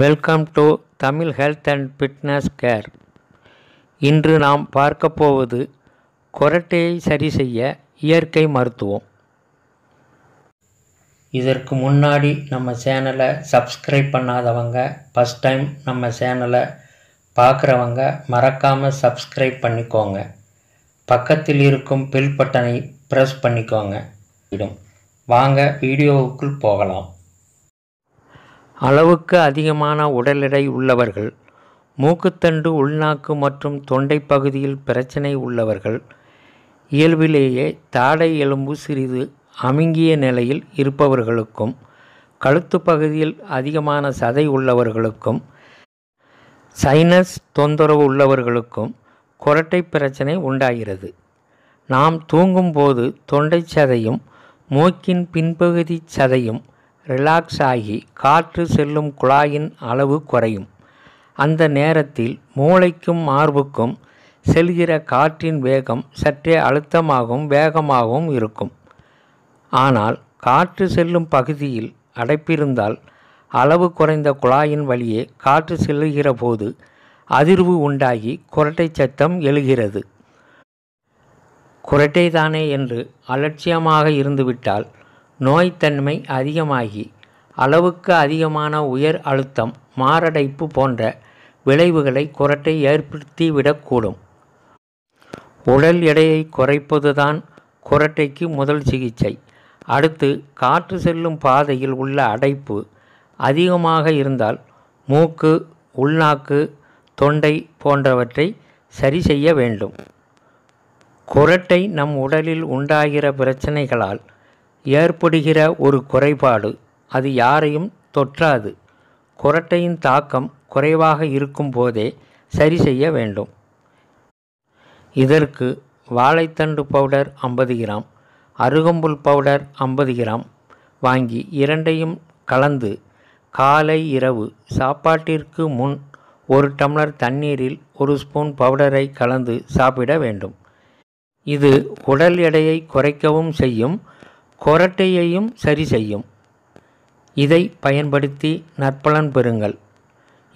welcome to Tamil health and fitness care இன்று நாம் பார்க்க போவது கொரட்டையை சரி செய்ய இயற்கை மருத்துவம் இதற்கு முன்னாடி நம்ம சேனலை சப்ஸ்கிரைப் பண்ணாதவங்க ஃபஸ்ட் டைம் நம்ம சேனலை பார்க்குறவங்க மறக்காமல் சப்ஸ்கிரைப் பண்ணிக்கோங்க பக்கத்தில் இருக்கும் பில் பட்டனை ப்ரெஸ் பண்ணிக்கோங்க வாங்க வீடியோவுக்குள் போகலாம் அளவுக்கு அதிகமான உடல் எடை உள்ளவர்கள் மூக்குத்தண்டு உள்நாக்கு மற்றும் தொண்டை பகுதியில் பிரச்சனை உள்ளவர்கள் இயல்பிலேயே தாடை எலும்பு சிறிது அமுங்கிய நிலையில் இருப்பவர்களுக்கும் கழுத்து பகுதியில் அதிகமான சதை உள்ளவர்களுக்கும் சைனஸ் தொந்தரவு உள்ளவர்களுக்கும் குரட்டை பிரச்சனை உண்டாகிறது நாம் தூங்கும்போது தொண்டை சதையும் மூக்கின் பின்பகுதி சதையும் ரிலாக்ஸ் ஆகி காற்று செல்லும் குழாயின் அளவு குறையும் அந்த நேரத்தில் மூளைக்கும் மார்புக்கும் செல்கிற காற்றின் வேகம் சற்றே அழுத்தமாகவும் வேகமாகவும் இருக்கும் ஆனால் காற்று செல்லும் பகுதியில் அடைப்பிருந்தால் அளவு குறைந்த குழாயின் வழியே காற்று செல்லுகிற போது அதிர்வு உண்டாகி குரட்டை சத்தம் எழுகிறது குரட்டைதானே என்று அலட்சியமாக இருந்துவிட்டால் நோய்த்தன்மை அதிகமாகி அளவுக்கு அதிகமான உயர் அழுத்தம் மாரடைப்பு போன்ற விளைவுகளை குரட்டை ஏற்படுத்திவிடக்கூடும் உடல் எடையை குறைப்பதுதான் குரட்டைக்கு முதல் சிகிச்சை அடுத்து காற்று செல்லும் பாதையில் உள்ள அடைப்பு அதிகமாக இருந்தால் மூக்கு உள்நாக்கு தொண்டை போன்றவற்றை சரி செய்ய வேண்டும் குரட்டை நம் உடலில் உண்டாகிற பிரச்சனைகளால் ஏற்படுகிற ஒரு குறைபாடு அது யாரையும் தொற்றாது குரட்டையின் தாக்கம் குறைவாக இருக்கும் போதே சரி செய்ய வேண்டும் இதற்கு வாழைத்தண்டு பவுடர் ஐம்பது கிராம் அருகம்புல் பவுடர் ஐம்பது கிராம் வாங்கி இரண்டையும் கலந்து காலை இரவு சாப்பாட்டிற்கு முன் ஒரு டம்ளர் தண்ணீரில் ஒரு ஸ்பூன் பவுடரை கலந்து சாப்பிட வேண்டும் இது உடல் எடையை குறைக்கவும் செய்யும் கொரட்டையையும் சரி செய்யும் இதை பயன்படுத்தி நற்பலன் பெறுங்கள்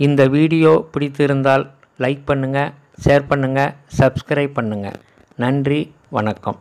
இந்த வீடியோ பிடித்திருந்தால் லைக் பண்ணுங்கள் ஷேர் பண்ணுங்கள் சப்ஸ்கிரைப் பண்ணுங்கள் நன்றி வணக்கம்